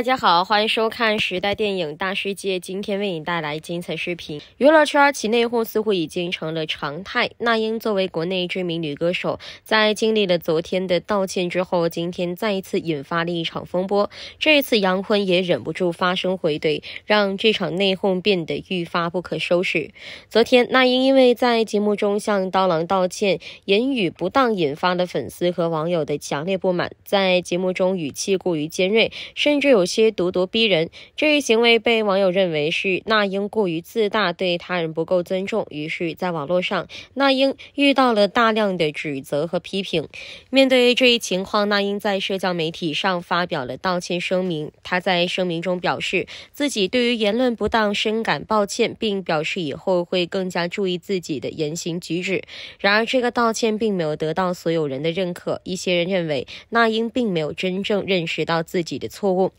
大家好，欢迎收看《时代电影大世界》，今天为你带来精彩视频。娱乐圈起内讧似乎已经成了常态。那英作为国内知名女歌手，在经历了昨天的道歉之后，今天再一次引发了一场风波。这一次，杨坤也忍不住发声回怼，让这场内讧变得愈发不可收拾。昨天，那英因为在节目中向刀郎道歉，言语不当，引发了粉丝和网友的强烈不满。在节目中语气过于尖锐，甚至有。些咄咄逼人这一行为被网友认为是那英过于自大，对他人不够尊重。于是，在网络上，那英遇到了大量的指责和批评。面对这一情况，那英在社交媒体上发表了道歉声明。他在声明中表示自己对于言论不当深感抱歉，并表示以后会更加注意自己的言行举止。然而，这个道歉并没有得到所有人的认可。一些人认为那英并没有真正认识到自己的错误。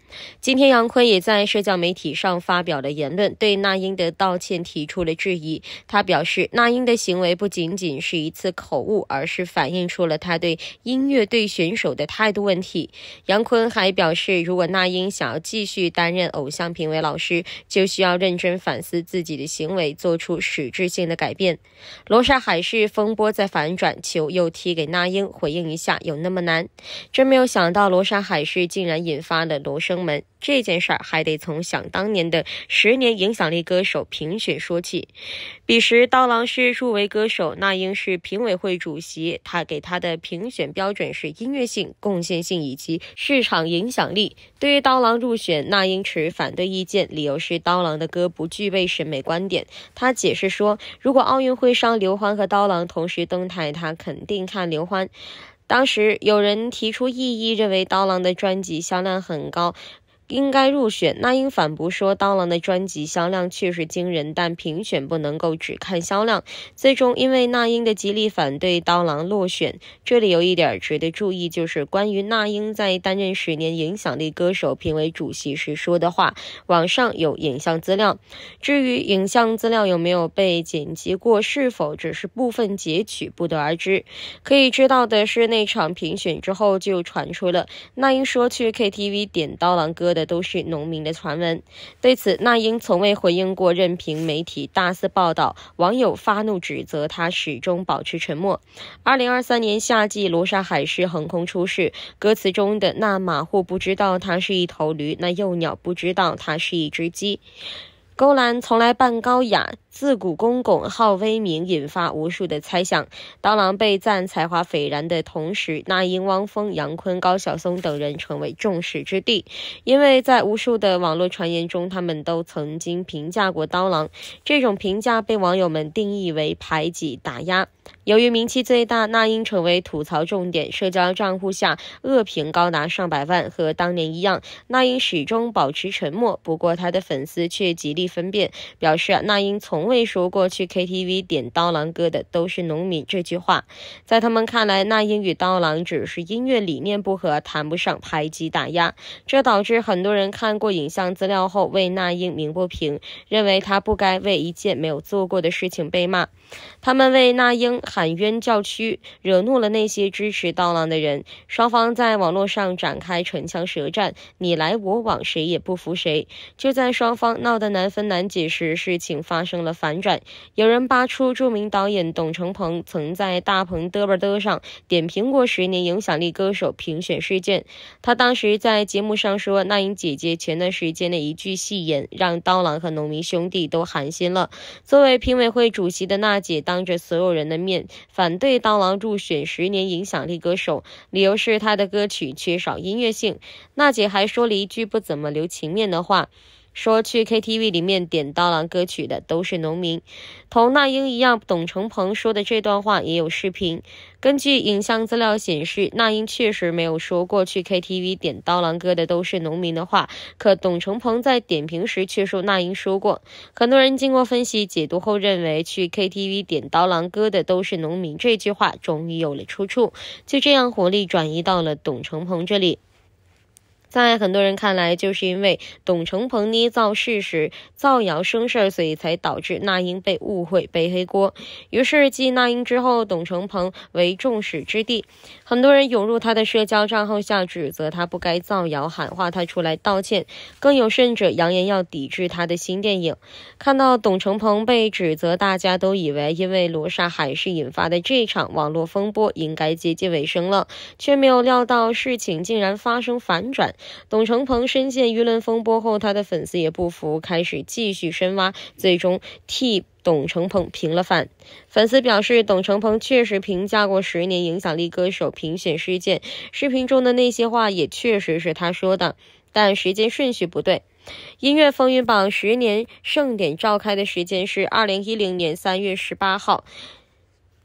今天，杨坤也在社交媒体上发表了言论，对那英的道歉提出了质疑。他表示，那英的行为不仅仅是一次口误，而是反映出了他对音乐对选手的态度问题。杨坤还表示，如果那英想要继续担任偶像评委老师，就需要认真反思自己的行为，做出实质性的改变。罗莎海市风波在反转，球又踢给那英，回应一下有那么难？真没有想到，罗莎海市竟然引发了罗生。门这件事儿还得从想当年的十年影响力歌手评选说起。彼时，刀郎是入围歌手，那英是评委会主席。他给他的评选标准是音乐性、贡献性以及市场影响力。对于刀郎入选，那英持反对意见，理由是刀郎的歌不具备审美观点。他解释说，如果奥运会上刘欢和刀郎同时登台，他肯定看刘欢。当时有人提出异议，认为刀郎的专辑销量很高。应该入选，那英反驳说：“刀郎的专辑销量确实惊人，但评选不能够只看销量。”最终，因为那英的极力反对，刀郎落选。这里有一点值得注意，就是关于那英在担任十年影响力歌手评委主席时说的话，网上有影像资料。至于影像资料有没有被剪辑过，是否只是部分截取，不得而知。可以知道的是，那场评选之后就传出了那英说去 KTV 点刀郎歌的。都是农民的传闻。对此，那英从未回应过，任凭媒体大肆报道，网友发怒指责她，始终保持沉默。二零二三年夏季，罗莎海市横空出世，歌词中的那马户不知道它是一头驴，那幼鸟不知道它是一只鸡，勾栏从来扮高雅。自古公公号威名引发无数的猜想。刀郎被赞才华斐然的同时，那英、汪峰、杨坤、高晓松等人成为众矢之的，因为在无数的网络传言中，他们都曾经评价过刀郎。这种评价被网友们定义为排挤打压。由于名气最大，那英成为吐槽重点，社交账户下恶评高达上百万。和当年一样，那英始终保持沉默，不过他的粉丝却极力分辨，表示那英从。从未说过去 KTV 点刀郎歌的都是农民这句话，在他们看来，那英与刀郎只是音乐理念不合，谈不上排挤打压。这导致很多人看过影像资料后为那英鸣不平，认为他不该为一件没有做过的事情被骂。他们为那英喊冤叫屈，惹怒了那些支持刀郎的人。双方在网络上展开唇枪舌战，你来我往，谁也不服谁。就在双方闹得难分难解时，事情发生了。反转，有人扒出著名导演董成鹏曾在大鹏嘚吧嘚上点评过十年影响力歌手评选事件。他当时在节目上说，那英姐姐前段时间的一句戏言让刀郎和农民兄弟都寒心了。作为评委会主席的娜姐，当着所有人的面反对刀郎入选十年影响力歌手，理由是他的歌曲缺少音乐性。娜姐还说了一句不怎么留情面的话。说去 KTV 里面点刀郎歌曲的都是农民，同那英一样，董成鹏说的这段话也有视频。根据影像资料显示，那英确实没有说过去 KTV 点刀郎歌的都是农民的话，可董成鹏在点评时却说那英说过。很多人经过分析解读后认为，去 KTV 点刀郎歌的都是农民这句话终于有了出处，就这样火力转移到了董成鹏这里。在很多人看来，就是因为董成鹏捏造事实、造谣生事，所以才导致那英被误会背黑锅。于是继那英之后，董成鹏为众矢之的。很多人涌入他的社交账号下指责他不该造谣，喊话他出来道歉。更有甚者，扬言要抵制他的新电影。看到董成鹏被指责，大家都以为因为罗刹海市引发的这场网络风波应该接近尾声了，却没有料到事情竟然发生反转。董成鹏深陷舆论风波后，他的粉丝也不服，开始继续深挖，最终替董成鹏平了反。粉丝表示，董成鹏确实评价过十年影响力歌手评选事件，视频中的那些话也确实是他说的，但时间顺序不对。音乐风云榜十年盛典召开的时间是二零一零年三月十八号。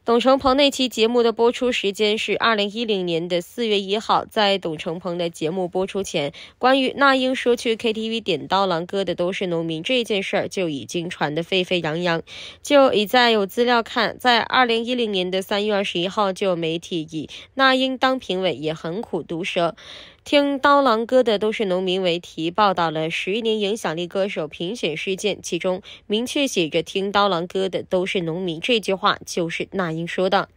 董成鹏那期节目的播出时间是二零一零年的四月一号。在董成鹏的节目播出前，关于那英说去 KTV 点刀郎歌的都是农民这件事儿就已经传得沸沸扬扬。就已在有资料看，在二零一零年的三月二十一号，就媒体以那英当评委也很苦，毒舌。听刀郎歌的都是农民为题报道了十年影响力歌手评选事件，其中明确写着“听刀郎歌的都是农民”这句话，就是那英说的。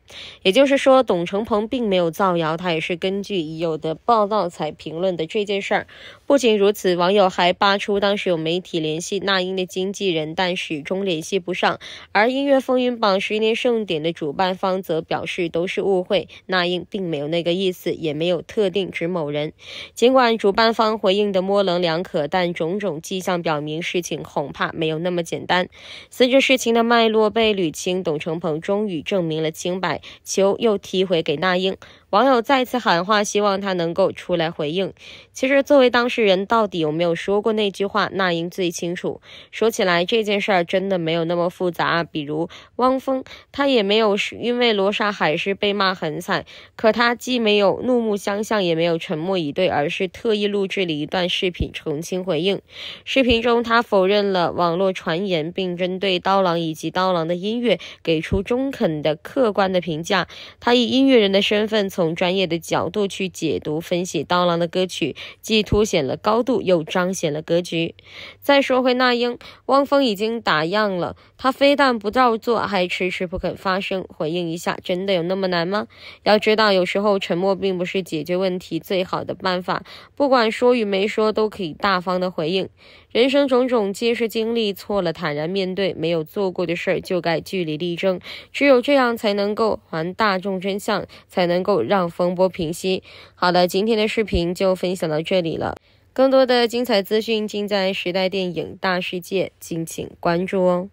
也就是说，董成鹏并没有造谣，他也是根据已有的报道才评论的这件事儿。不仅如此，网友还扒出当时有媒体联系那英的经纪人，但始终联系不上。而音乐风云榜十年盛典的主办方则表示都是误会，那英并没有那个意思，也没有特定指某人。尽管主办方回应的模棱两可，但种种迹象表明事情恐怕没有那么简单。随着事情的脉络被捋清，董成鹏终于证明了清白。球又踢回给那英。网友再次喊话，希望他能够出来回应。其实作为当事人，到底有没有说过那句话，那英最清楚。说起来，这件事儿真的没有那么复杂。比如汪峰，他也没有因为罗莎海市被骂很惨，可他既没有怒目相向，也没有沉默以对，而是特意录制了一段视频澄清回应。视频中，他否认了网络传言，并针对刀郎以及刀郎的音乐给出中肯的、客观的评价。他以音乐人的身份。从专业的角度去解读分析刀郎的歌曲，既凸显了高度，又彰显了格局。再说回那英，汪峰已经打样了，他非但不照做，还迟迟不肯发声回应一下，真的有那么难吗？要知道，有时候沉默并不是解决问题最好的办法。不管说与没说，都可以大方的回应。人生种种皆是经历，错了坦然面对；没有做过的事儿就该据理力争，只有这样才能够还大众真相，才能够让风波平息。好了，今天的视频就分享到这里了，更多的精彩资讯尽在《时代电影大世界》，敬请关注哦。